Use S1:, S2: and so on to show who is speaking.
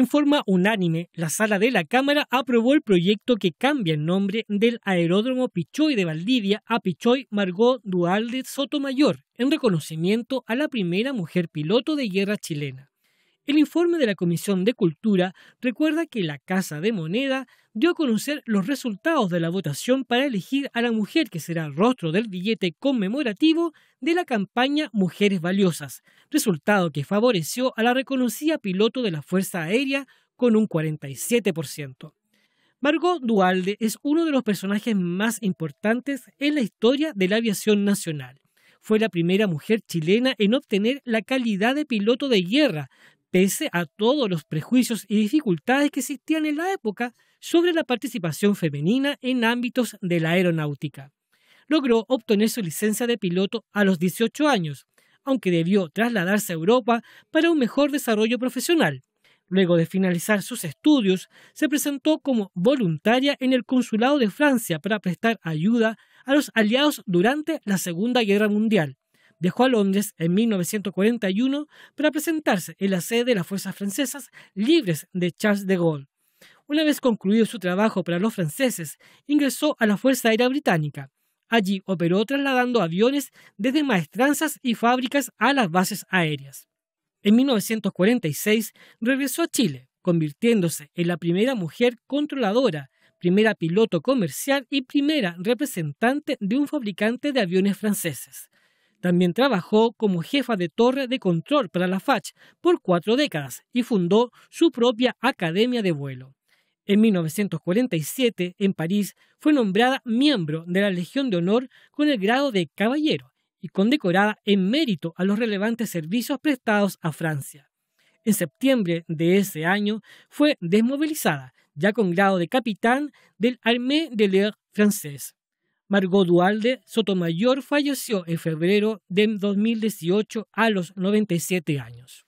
S1: En forma unánime, la sala de la Cámara aprobó el proyecto que cambia el nombre del aeródromo Pichoy de Valdivia a Pichoy Margot Dualde Sotomayor, en reconocimiento a la primera mujer piloto de guerra chilena. El informe de la Comisión de Cultura recuerda que la Casa de Moneda dio a conocer los resultados de la votación para elegir a la mujer que será el rostro del billete conmemorativo de la campaña Mujeres Valiosas, resultado que favoreció a la reconocida piloto de la Fuerza Aérea con un 47%. Margot Dualde es uno de los personajes más importantes en la historia de la aviación nacional. Fue la primera mujer chilena en obtener la calidad de piloto de guerra, pese a todos los prejuicios y dificultades que existían en la época sobre la participación femenina en ámbitos de la aeronáutica. Logró obtener su licencia de piloto a los 18 años, aunque debió trasladarse a Europa para un mejor desarrollo profesional. Luego de finalizar sus estudios, se presentó como voluntaria en el Consulado de Francia para prestar ayuda a los aliados durante la Segunda Guerra Mundial. Viajó a Londres en 1941 para presentarse en la sede de las fuerzas francesas libres de Charles de Gaulle. Una vez concluido su trabajo para los franceses, ingresó a la Fuerza Aérea Británica. Allí operó trasladando aviones desde maestranzas y fábricas a las bases aéreas. En 1946 regresó a Chile, convirtiéndose en la primera mujer controladora, primera piloto comercial y primera representante de un fabricante de aviones franceses. También trabajó como jefa de torre de control para la FACH por cuatro décadas y fundó su propia academia de vuelo. En 1947, en París, fue nombrada miembro de la Legión de Honor con el grado de caballero y condecorada en mérito a los relevantes servicios prestados a Francia. En septiembre de ese año fue desmovilizada, ya con grado de capitán del Armée de l'Air Française. Margot Dualde Sotomayor falleció en febrero de 2018 a los 97 años.